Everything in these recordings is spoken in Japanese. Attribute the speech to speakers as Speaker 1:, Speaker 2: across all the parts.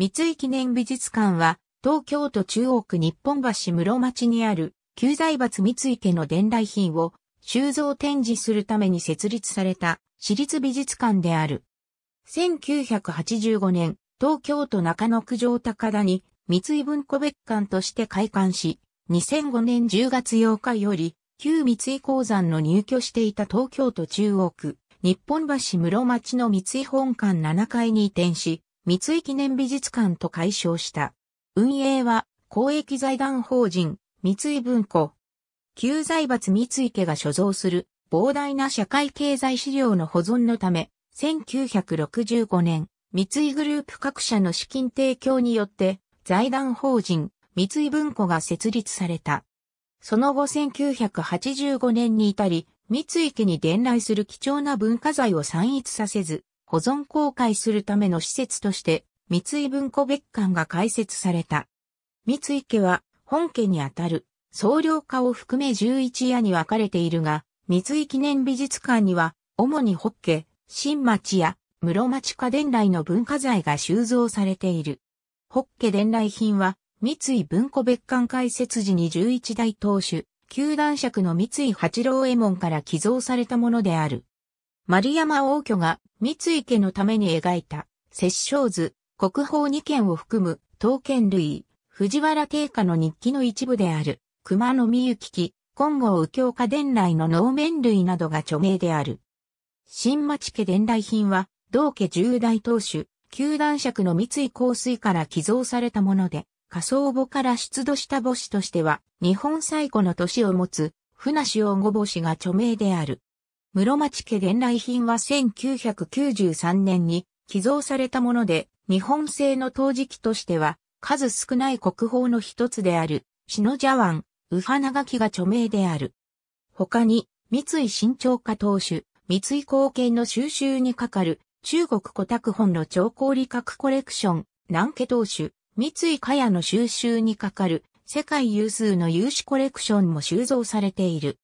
Speaker 1: 三井記念美術館は、東京都中央区日本橋室町にある、旧財閥三井家の伝来品を収蔵展示するために設立された私立美術館である。1985年、東京都中野区上高田に三井文庫別館として開館し、2005年10月8日より、旧三井鉱山の入居していた東京都中央区、日本橋室町の三井本館7階に移転し、三井記念美術館と解消した。運営は、公益財団法人、三井文庫。旧財閥三井家が所蔵する、膨大な社会経済資料の保存のため、1965年、三井グループ各社の資金提供によって、財団法人、三井文庫が設立された。その後1985年に至り、三井家に伝来する貴重な文化財を散逸させず、保存公開するための施設として、三井文庫別館が開設された。三井家は、本家にあたる、総領家を含め11夜に分かれているが、三井記念美術館には、主に北家、新町や室町家伝来の文化財が収蔵されている。北家伝来品は、三井文庫別館開設時に11代当主、旧男爵の三井八郎右衛門から寄贈されたものである。丸山王居が三井家のために描いた、摂政図、国宝二件を含む、刀剣類、藤原定家の日記の一部である、熊野美幸記、金剛右京家伝来の能面類などが著名である。新町家伝来品は、同家十大当主、九段尺の三井香水から寄贈されたもので、仮想母から出土した母子としては、日本最古の年を持つ、船潮五母子が著名である。室町家伝来品は1993年に寄贈されたもので、日本製の陶磁器としては、数少ない国宝の一つである、篠茶碗、ウファガキが著名である。他に、三井新潮化当主、三井貢献の収集にかかる、中国古宅本の超高理学コレクション、南家当主、三井加谷の収集にかかる、世界有数の有志コレクションも収蔵されている。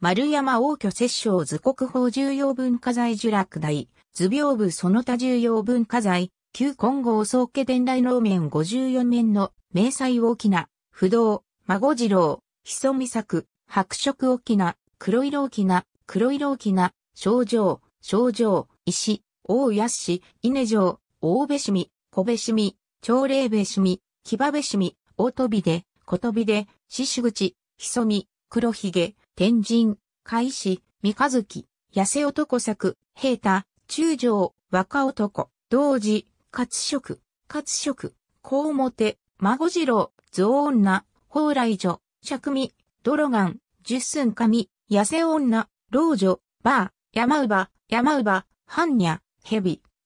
Speaker 1: 丸山王居摂政図国法重要文化財受落大、図屏部その他重要文化財、旧金剛宗家伝来能面54面の明細大きな、不動、孫次郎、潜み作、白色大きな、黒色大きな、黒色きな、症状、症状、石、大安市、稲城、大部市見、小部市見、朝礼部市見、騎馬部市見、大飛びで、小飛びで、獅子口、潜み、黒ひげ、天神、海市、三日月、痩せ男作、平太、中将、若男、同時、活色、活色、甲表、孫次郎、象女、宝来女、尺味、泥ン、十寸神、痩せ女、老女、バー、山乳山乳半夜、蛇、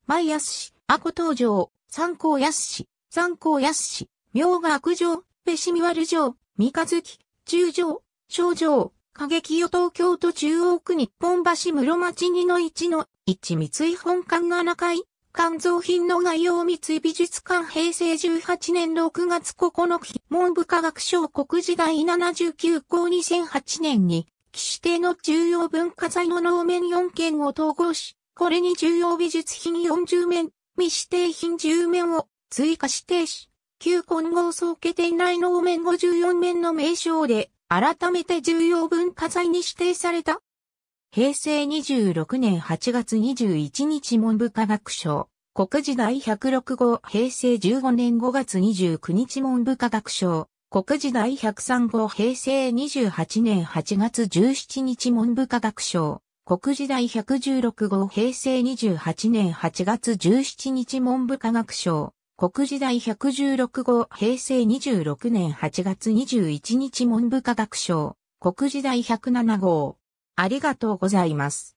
Speaker 1: 毎安阿古登場、三光安氏、三光安氏、明が悪女、べしみ悪女、城、三日月、中将、少将、過激よ。東京都中央区日本橋室町2の1の1三井本館7階、肝臓品の概要三井美術館平成18年6月9日、文部科学省国時代79校2008年に、岸指定の重要文化財の能面4件を統合し、これに重要美術品40面、未指定品10面を追加指定し、旧混合総家庭内能面54面の名称で、改めて重要文化財に指定された。平成26年8月21日文部科学省、国時代106号平成15年5月29日文部科学省、国時代103号平成28年8月17日文部科学省、国時代116号平成28年8月17日文部科学省、国時代116号平成26年8月21日文部科学省、国時代107号。ありがとうございます。